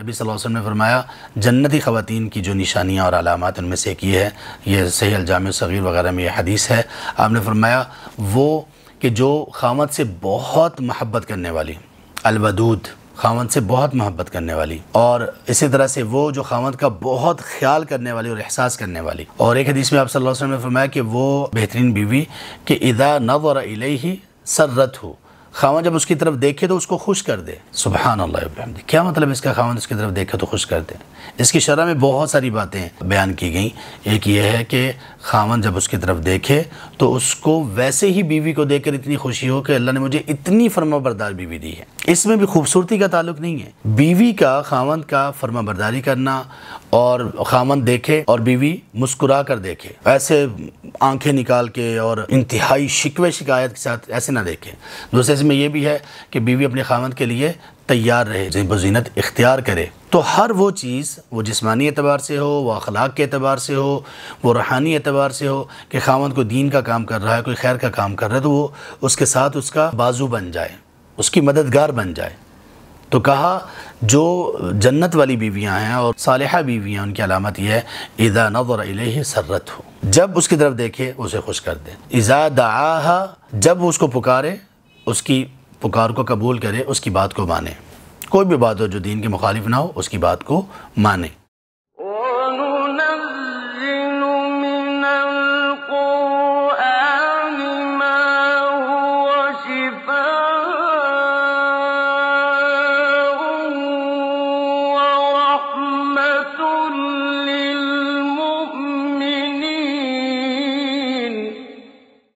नबी वसल्लम ने फरमाया जन्नती ख़वान की जो निशानियाँ और अलामत उनमें से एक ये है ये सही अलजाम सग़ीर वगैरह में यह हदीस है आपने फरमाया वो कि जो खामत से बहुत महब्बत करने वाली अलवदूद खामद से बहुत महब्बत करने वाली और इसी तरह से वो जो खामद का बहुत ख्याल करने वाली और एहसास करने वाली और एक हदीस में आप सल्लल्लाहु अलैहि वसल्लम ने फरमाया कि वो बेहतरीन बीवी कि इदा नवर ही सर्रत हो खावन जब उसकी तरफ देखे तो उसको खुश कर दे सुबह अल्लाहमदी क्या मतलब इसका खावन उसकी तरफ देखे तो खुश कर दे इसकी शरह में बहुत सारी बातें बयान की गई एक ये है कि खावन जब उसकी तरफ देखे तो उसको वैसे ही बीवी को देखकर इतनी खुशी हो कि अल्लाह ने मुझे इतनी फर्मा बरदार बीवी दी है इसमें भी खूबसूरती का ताल्लुक नहीं है बीवी का खामंद का फर्मा बरदारी करना और खामन देखे और बीवी मुस्कुरा कर देखे ऐसे आंखें निकाल के और इंतहाई शिकवे शिकायत के साथ ऐसे ना देखें दूसरे इसमें यह भी है कि बीवी अपने खामन के लिए तैयार रहे बजीनत इख्तियार करे तो हर वो चीज़ वो जिसमानी एतबार से हो वह अखलाक के अतबार से हो वो रूहानी एतबार से हो कि खामन को दीन का काम कर रहा है कोई खैर का काम कर रहा है तो वो उसके साथ उसका बाजू बन जाए उसकी मददगार बन जाए तो कहा जो जन्नत वाली बीवियां हैं और सालहा बीवियां उनकी अलामत यह है ईजा नवर सर्रत हो जब उसकी तरफ देखे उसे खुश कर दे इज़ा दाहा जब उसको पुकारे उसकी पुकार को कबूल करे उसकी बात को माने कोई भी बात हो जो दीन के मुखालिफ ना हो उसकी बात को माने